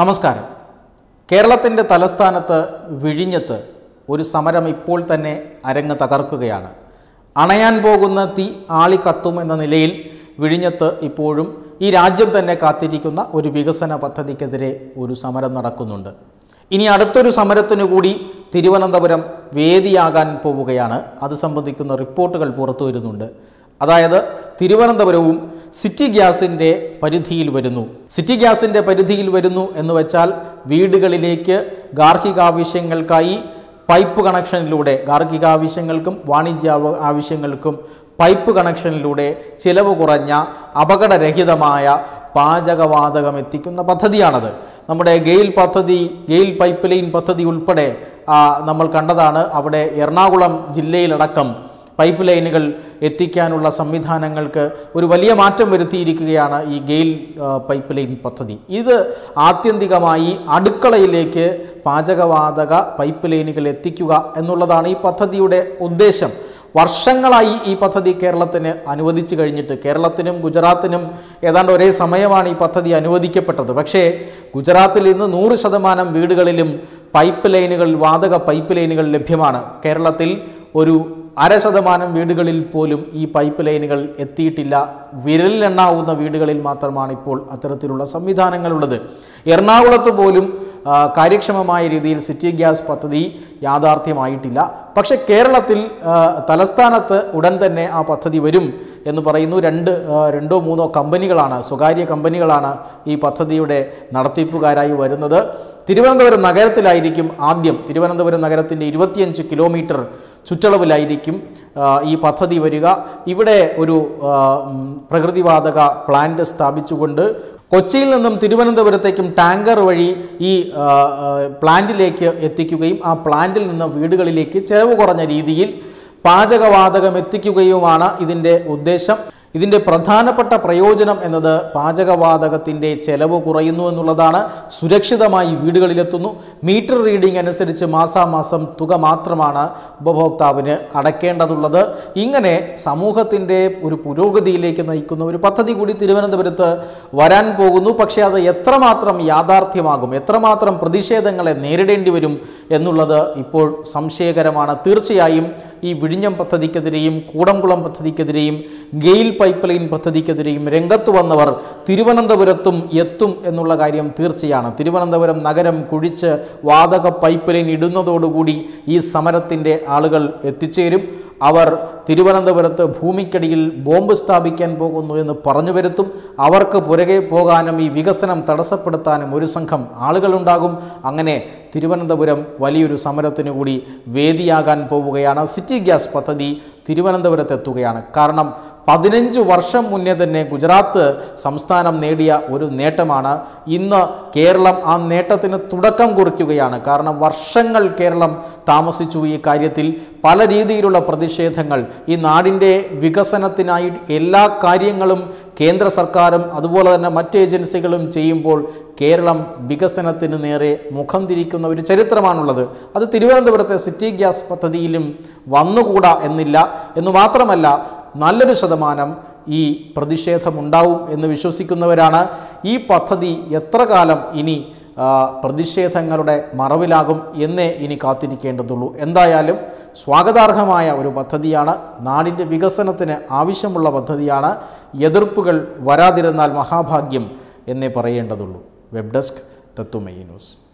നമസ്കാരം കേരളത്തിൻ്റെ തലസ്ഥാനത്ത് വിഴിഞ്ഞത്ത് ഒരു സമരം ഇപ്പോൾ തന്നെ അരങ്ങ് തകർക്കുകയാണ് അണയാൻ പോകുന്ന തീ ആളി കത്തും എന്ന നിലയിൽ വിഴിഞ്ഞത്ത് ഇപ്പോഴും ഈ രാജ്യം തന്നെ കാത്തിരിക്കുന്ന ഒരു വികസന പദ്ധതിക്കെതിരെ ഒരു സമരം നടക്കുന്നുണ്ട് ഇനി അടുത്തൊരു സമരത്തിനു കൂടി തിരുവനന്തപുരം വേദിയാകാൻ പോവുകയാണ് അത് സംബന്ധിക്കുന്ന റിപ്പോർട്ടുകൾ പുറത്തു വരുന്നുണ്ട് അതായത് തിരുവനന്തപുരവും സിറ്റി ഗ്യാസിൻ്റെ പരിധിയിൽ വരുന്നു സിറ്റി ഗ്യാസിൻ്റെ പരിധിയിൽ വരുന്നു എന്ന് വെച്ചാൽ വീടുകളിലേക്ക് ഗാർഹികാവശ്യങ്ങൾക്കായി പൈപ്പ് കണക്ഷനിലൂടെ ഗാർഹിക ആവശ്യങ്ങൾക്കും വാണിജ്യ ആവശ്യങ്ങൾക്കും പൈപ്പ് കണക്ഷനിലൂടെ ചിലവ് കുറഞ്ഞ അപകടരഹിതമായ പാചകവാതകം എത്തിക്കുന്ന പദ്ധതിയാണത് നമ്മുടെ ഗെയിൽ പദ്ധതി ഗെയിൽ പൈപ്പ് ലൈൻ പദ്ധതി ഉൾപ്പെടെ നമ്മൾ കണ്ടതാണ് അവിടെ എറണാകുളം ജില്ലയിലടക്കം പൈപ്പ് ലൈനുകൾ എത്തിക്കാനുള്ള സംവിധാനങ്ങൾക്ക് ഒരു വലിയ മാറ്റം വരുത്തിയിരിക്കുകയാണ് ഈ ഗെയിൽ പൈപ്പ് ലൈൻ പദ്ധതി ഇത് ആത്യന്തികമായി അടുക്കളയിലേക്ക് പാചകവാതക പൈപ്പ് ലൈനുകൾ എത്തിക്കുക എന്നുള്ളതാണ് ഈ പദ്ധതിയുടെ ഉദ്ദേശം വർഷങ്ങളായി ഈ പദ്ധതി കേരളത്തിന് അനുവദിച്ചു കഴിഞ്ഞിട്ട് കേരളത്തിനും ഗുജറാത്തിനും ഏതാണ്ട് ഒരേ സമയമാണ് ഈ പദ്ധതി അനുവദിക്കപ്പെട്ടത് പക്ഷേ ഗുജറാത്തിൽ ഇന്ന് നൂറ് ശതമാനം വീടുകളിലും പൈപ്പ് ലൈനുകൾ വാതക പൈപ്പ് ലൈനുകൾ ലഭ്യമാണ് കേരളത്തിൽ ഒരു അര ശതമാനം വീടുകളിൽ പോലും ഈ പൈപ്പ് ലൈനുകൾ എത്തിയിട്ടില്ല വിരലിലെണ്ണാവുന്ന വീടുകളിൽ മാത്രമാണ് ഇപ്പോൾ അത്തരത്തിലുള്ള സംവിധാനങ്ങളുള്ളത് എറണാകുളത്ത് പോലും കാര്യക്ഷമമായ രീതിയിൽ സിറ്റി ഗ്യാസ് പദ്ധതി യാഥാർത്ഥ്യമായിട്ടില്ല പക്ഷേ കേരളത്തിൽ തലസ്ഥാനത്ത് ഉടൻ തന്നെ ആ പദ്ധതി വരും എന്ന് പറയുന്നു രണ്ട് രണ്ടോ മൂന്നോ കമ്പനികളാണ് സ്വകാര്യ കമ്പനികളാണ് ഈ പദ്ധതിയുടെ നടത്തിപ്പുകാരായി വരുന്നത് തിരുവനന്തപുരം നഗരത്തിലായിരിക്കും ആദ്യം തിരുവനന്തപുരം നഗരത്തിൻ്റെ ഇരുപത്തിയഞ്ച് കിലോമീറ്റർ ചുറ്റളവിലായിരിക്കും ഈ പദ്ധതി വരിക ഇവിടെ ഒരു പ്രകൃതിവാതക പ്ലാന്റ് സ്ഥാപിച്ചുകൊണ്ട് കൊച്ചിയിൽ നിന്നും തിരുവനന്തപുരത്തേക്കും ടാങ്കർ വഴി ഈ പ്ലാന്റിലേക്ക് എത്തിക്കുകയും ആ പ്ലാന്റിൽ നിന്ന് വീടുകളിലേക്ക് ചെലവ് കുറഞ്ഞ രീതിയിൽ പാചകവാതകം എത്തിക്കുകയുമാണ് ഇതിൻ്റെ ഉദ്ദേശം ഇതിൻ്റെ പ്രധാനപ്പെട്ട പ്രയോജനം എന്നത് പാചകവാതകത്തിൻ്റെ ചെലവ് കുറയുന്നു എന്നുള്ളതാണ് സുരക്ഷിതമായി വീടുകളിലെത്തുന്നു മീറ്റർ റീഡിംഗ് അനുസരിച്ച് മാസാമാസം തുക മാത്രമാണ് ഉപഭോക്താവിന് അടയ്ക്കേണ്ടതുള്ളത് ഇങ്ങനെ സമൂഹത്തിൻ്റെ ഒരു പുരോഗതിയിലേക്ക് നയിക്കുന്ന ഒരു പദ്ധതി കൂടി തിരുവനന്തപുരത്ത് വരാൻ പോകുന്നു പക്ഷേ അത് എത്രമാത്രം യാഥാർത്ഥ്യമാകും എത്രമാത്രം പ്രതിഷേധങ്ങളെ നേരിടേണ്ടി വരും എന്നുള്ളത് ഇപ്പോൾ സംശയകരമാണ് തീർച്ചയായും ഈ വിഴിഞ്ഞം പദ്ധതിക്കെതിരെയും കൂടംകുളം പദ്ധതിക്കെതിരെയും ഗെയിൽ പൈപ്പ് ലൈൻ പദ്ധതിക്കെതിരെയും രംഗത്ത് വന്നവർ തിരുവനന്തപുരത്തും എത്തും എന്നുള്ള കാര്യം തീർച്ചയാണ് തിരുവനന്തപുരം നഗരം കുഴിച്ച് വാതക പൈപ്പ് ലൈൻ ഇടുന്നതോടുകൂടി ഈ സമരത്തിൻ്റെ ആളുകൾ എത്തിച്ചേരും അവർ തിരുവനന്തപുരത്ത് ഭൂമിക്കടിയിൽ ബോംബ് സ്ഥാപിക്കാൻ പോകുന്നു എന്ന് പറഞ്ഞു വരുത്തും അവർക്ക് പുറകെ പോകാനും ഈ വികസനം തടസ്സപ്പെടുത്താനും ഒരു സംഘം ആളുകളുണ്ടാകും അങ്ങനെ തിരുവനന്തപുരം വലിയൊരു സമരത്തിനു കൂടി വേദിയാകാൻ പോവുകയാണ് സിറ്റി ഗ്യാസ് പദ്ധതി തിരുവനന്തപുരത്തെത്തുകയാണ് കാരണം പതിനഞ്ച് വർഷം മുന്നേ തന്നെ ഗുജറാത്ത് സംസ്ഥാനം നേടിയ ഒരു നേട്ടമാണ് ഇന്ന് കേരളം ആ നേട്ടത്തിന് തുടക്കം കുറിക്കുകയാണ് കാരണം വർഷങ്ങൾ കേരളം താമസിച്ചു ഈ കാര്യത്തിൽ പല രീതിയിലുള്ള പ്രതിഷേധങ്ങൾ ഈ നാടിൻ്റെ വികസനത്തിനായി എല്ലാ കാര്യങ്ങളും കേന്ദ്ര സർക്കാരും അതുപോലെ തന്നെ മറ്റ് ഏജൻസികളും ചെയ്യുമ്പോൾ കേരളം വികസനത്തിന് നേരെ മുഖം തിരിക്കുന്ന ഒരു ചരിത്രമാണുള്ളത് അത് തിരുവനന്തപുരത്തെ സിറ്റി ഗ്യാസ് പദ്ധതിയിലും വന്നുകൂടാ എന്നില്ല എന്ന് മാത്രമല്ല നല്ലൊരു ശതമാനം ഈ പ്രതിഷേധമുണ്ടാവും എന്ന് വിശ്വസിക്കുന്നവരാണ് ഈ പദ്ധതി എത്ര കാലം ഇനി പ്രതിഷേധങ്ങളുടെ മറവിലാകും എന്നേ ഇനി കാത്തിരിക്കേണ്ടതുള്ളൂ എന്തായാലും സ്വാഗതാർഹമായ ഒരു പദ്ധതിയാണ് നാടിൻ്റെ വികസനത്തിന് ആവശ്യമുള്ള പദ്ധതിയാണ് എതിർപ്പുകൾ വരാതിരുന്നാൽ മഹാഭാഗ്യം എന്നേ പറയേണ്ടതുള്ളൂ വെബ് ഡെസ്ക് തത്വമയി ന്യൂസ്